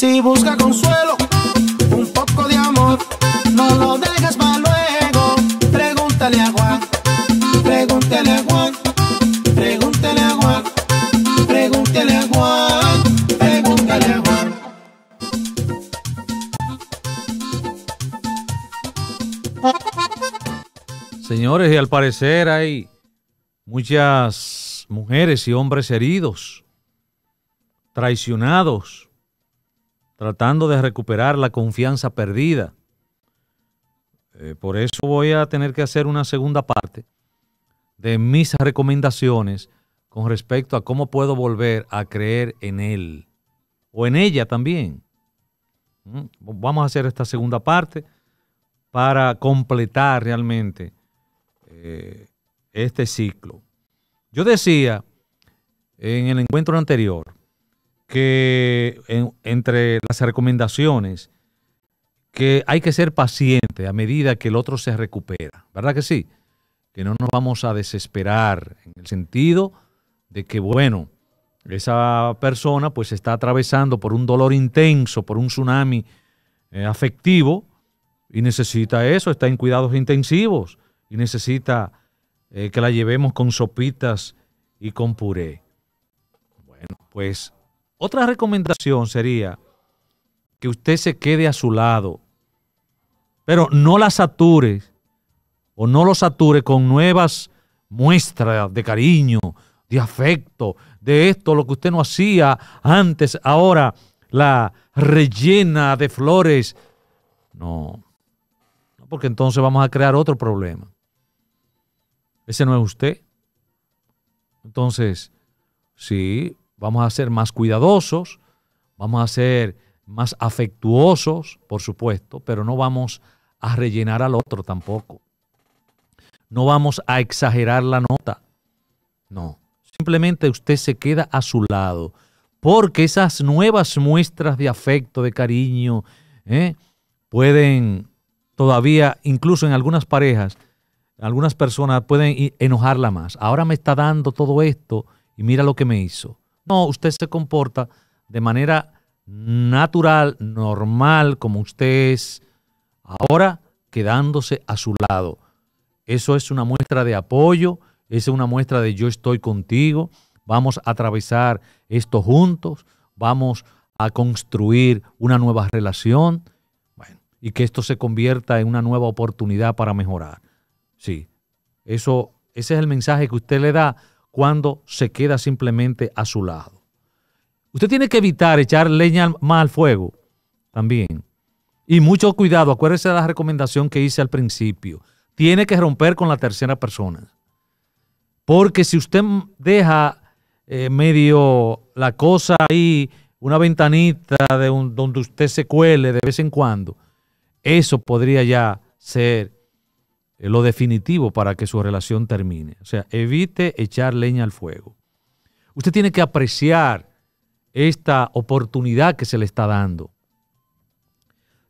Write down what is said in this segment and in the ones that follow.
Si busca consuelo, un poco de amor, no lo dejes para luego. Pregúntale a Juan, pregúntale a Juan, pregúntale a Juan, pregúntale a Juan, pregúntale a Juan. Señores, y al parecer hay muchas mujeres y hombres heridos, traicionados tratando de recuperar la confianza perdida. Eh, por eso voy a tener que hacer una segunda parte de mis recomendaciones con respecto a cómo puedo volver a creer en él o en ella también. Mm, vamos a hacer esta segunda parte para completar realmente eh, este ciclo. Yo decía en el encuentro anterior que entre las recomendaciones que hay que ser paciente a medida que el otro se recupera, ¿verdad que sí? Que no nos vamos a desesperar en el sentido de que, bueno, esa persona pues está atravesando por un dolor intenso, por un tsunami eh, afectivo y necesita eso, está en cuidados intensivos y necesita eh, que la llevemos con sopitas y con puré. Bueno, pues otra recomendación sería que usted se quede a su lado, pero no la sature o no lo sature con nuevas muestras de cariño, de afecto, de esto, lo que usted no hacía antes, ahora la rellena de flores. No, porque entonces vamos a crear otro problema. Ese no es usted. Entonces, sí, vamos a ser más cuidadosos, vamos a ser más afectuosos, por supuesto, pero no vamos a rellenar al otro tampoco. No vamos a exagerar la nota. No, simplemente usted se queda a su lado, porque esas nuevas muestras de afecto, de cariño, ¿eh? pueden todavía, incluso en algunas parejas, algunas personas pueden enojarla más. Ahora me está dando todo esto y mira lo que me hizo no, usted se comporta de manera natural, normal, como usted es, ahora quedándose a su lado. Eso es una muestra de apoyo, es una muestra de yo estoy contigo, vamos a atravesar esto juntos, vamos a construir una nueva relación y que esto se convierta en una nueva oportunidad para mejorar. Sí, eso, ese es el mensaje que usted le da cuando se queda simplemente a su lado. Usted tiene que evitar echar leña más al fuego también. Y mucho cuidado, acuérdese de la recomendación que hice al principio. Tiene que romper con la tercera persona. Porque si usted deja eh, medio la cosa ahí, una ventanita de donde usted se cuele de vez en cuando, eso podría ya ser eh, lo definitivo para que su relación termine. O sea, evite echar leña al fuego. Usted tiene que apreciar esta oportunidad que se le está dando.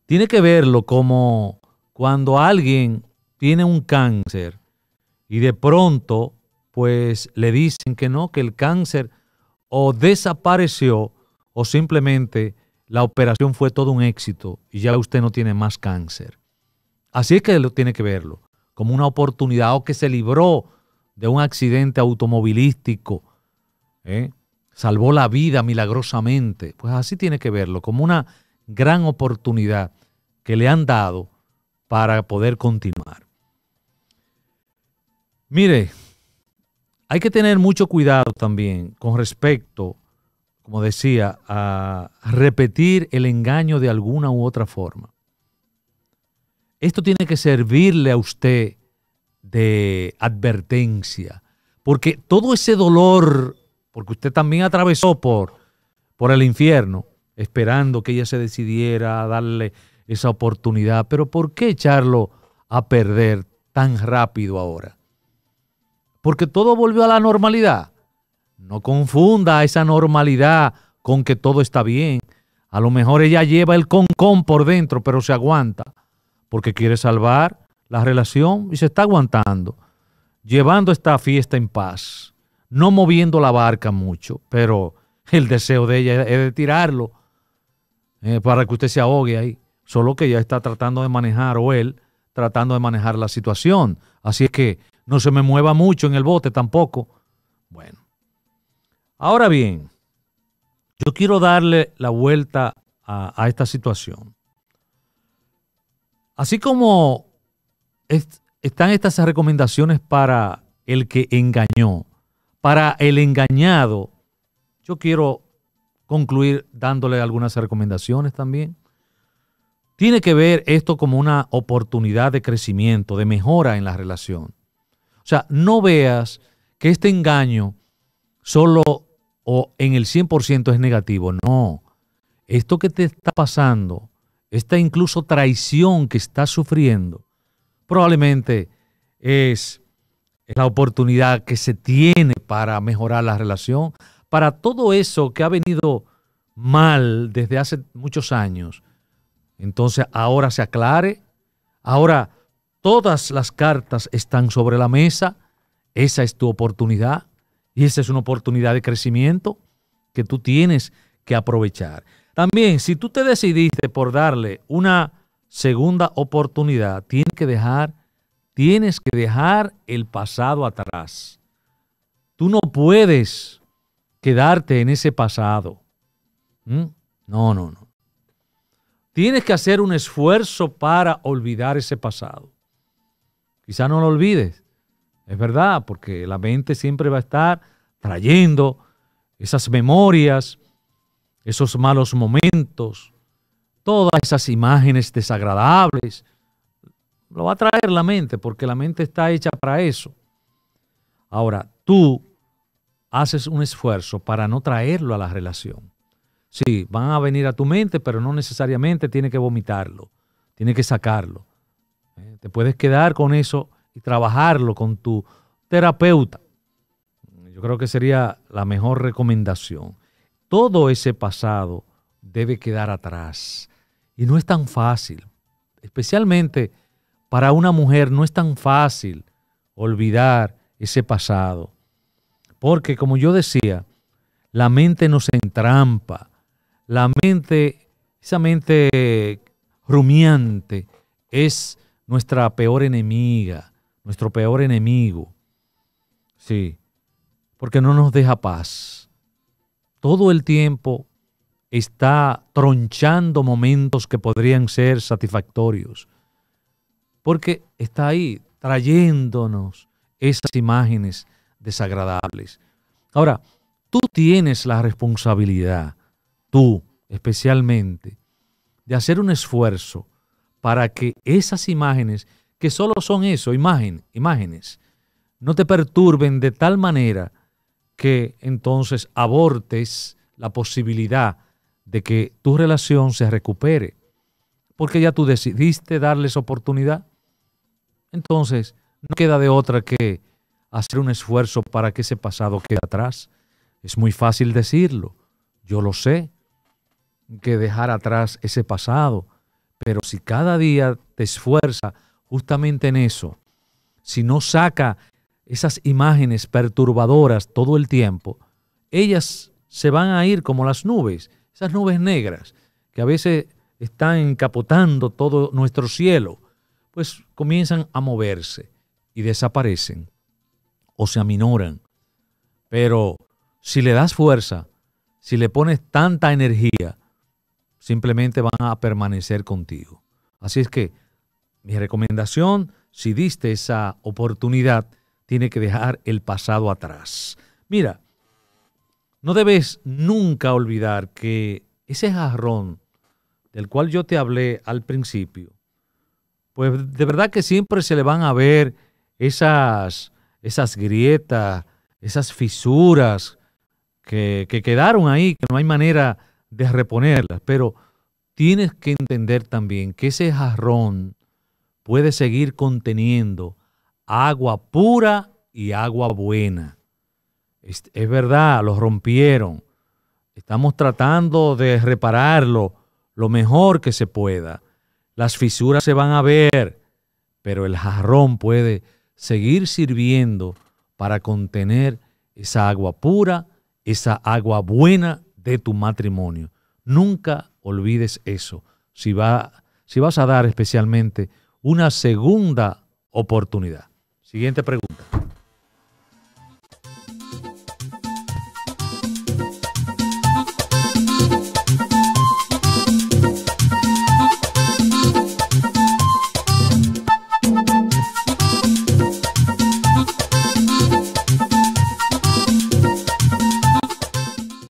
Tiene que verlo como cuando alguien tiene un cáncer y de pronto pues le dicen que no, que el cáncer o desapareció o simplemente la operación fue todo un éxito y ya usted no tiene más cáncer. Así es que lo tiene que verlo como una oportunidad o que se libró de un accidente automovilístico, ¿eh? salvó la vida milagrosamente. Pues así tiene que verlo, como una gran oportunidad que le han dado para poder continuar. Mire, hay que tener mucho cuidado también con respecto, como decía, a repetir el engaño de alguna u otra forma. Esto tiene que servirle a usted de advertencia, porque todo ese dolor, porque usted también atravesó por, por el infierno, esperando que ella se decidiera a darle esa oportunidad, pero ¿por qué echarlo a perder tan rápido ahora? Porque todo volvió a la normalidad. No confunda esa normalidad con que todo está bien. A lo mejor ella lleva el con-con por dentro, pero se aguanta porque quiere salvar la relación y se está aguantando, llevando esta fiesta en paz, no moviendo la barca mucho, pero el deseo de ella es de tirarlo eh, para que usted se ahogue ahí, solo que ya está tratando de manejar o él tratando de manejar la situación. Así es que no se me mueva mucho en el bote tampoco. Bueno, ahora bien, yo quiero darle la vuelta a esta situación. Así como están estas recomendaciones para el que engañó, para el engañado, yo quiero concluir dándole algunas recomendaciones también. Tiene que ver esto como una oportunidad de crecimiento, de mejora en la relación. O sea, no veas que este engaño solo o en el 100% es negativo. No, esto que te está pasando esta incluso traición que está sufriendo, probablemente es la oportunidad que se tiene para mejorar la relación, para todo eso que ha venido mal desde hace muchos años. Entonces ahora se aclare, ahora todas las cartas están sobre la mesa, esa es tu oportunidad y esa es una oportunidad de crecimiento que tú tienes que aprovechar. También, si tú te decidiste por darle una segunda oportunidad, tienes que dejar, tienes que dejar el pasado atrás. Tú no puedes quedarte en ese pasado. ¿Mm? No, no, no. Tienes que hacer un esfuerzo para olvidar ese pasado. Quizá no lo olvides. Es verdad, porque la mente siempre va a estar trayendo esas memorias, esos malos momentos, todas esas imágenes desagradables, lo va a traer la mente, porque la mente está hecha para eso. Ahora, tú haces un esfuerzo para no traerlo a la relación. Sí, van a venir a tu mente, pero no necesariamente tiene que vomitarlo, tiene que sacarlo. Eh, te puedes quedar con eso y trabajarlo con tu terapeuta. Yo creo que sería la mejor recomendación. Todo ese pasado debe quedar atrás. Y no es tan fácil, especialmente para una mujer, no es tan fácil olvidar ese pasado. Porque, como yo decía, la mente nos entrampa, la mente, esa mente rumiante, es nuestra peor enemiga, nuestro peor enemigo. Sí, porque no nos deja paz todo el tiempo está tronchando momentos que podrían ser satisfactorios. Porque está ahí trayéndonos esas imágenes desagradables. Ahora, tú tienes la responsabilidad, tú especialmente, de hacer un esfuerzo para que esas imágenes, que solo son eso, imagen, imágenes, no te perturben de tal manera que entonces abortes la posibilidad de que tu relación se recupere, porque ya tú decidiste darles oportunidad. Entonces, no queda de otra que hacer un esfuerzo para que ese pasado quede atrás. Es muy fácil decirlo, yo lo sé, que dejar atrás ese pasado, pero si cada día te esfuerza justamente en eso, si no saca esas imágenes perturbadoras todo el tiempo, ellas se van a ir como las nubes, esas nubes negras que a veces están encapotando todo nuestro cielo, pues comienzan a moverse y desaparecen o se aminoran. Pero si le das fuerza, si le pones tanta energía, simplemente van a permanecer contigo. Así es que mi recomendación, si diste esa oportunidad, tiene que dejar el pasado atrás. Mira, no debes nunca olvidar que ese jarrón del cual yo te hablé al principio, pues de verdad que siempre se le van a ver esas, esas grietas, esas fisuras que, que quedaron ahí, que no hay manera de reponerlas. Pero tienes que entender también que ese jarrón puede seguir conteniendo agua pura y agua buena. Es, verdad, los rompieron. Estamos tratando de repararlo lo mejor que se pueda. Las fisuras se van a ver, pero el jarrón puede seguir sirviendo para contener esa agua pura, esa agua buena de tu matrimonio. Nunca olvides eso. Si, va, si vas a dar especialmente una segunda oportunidad. Siguiente pregunta.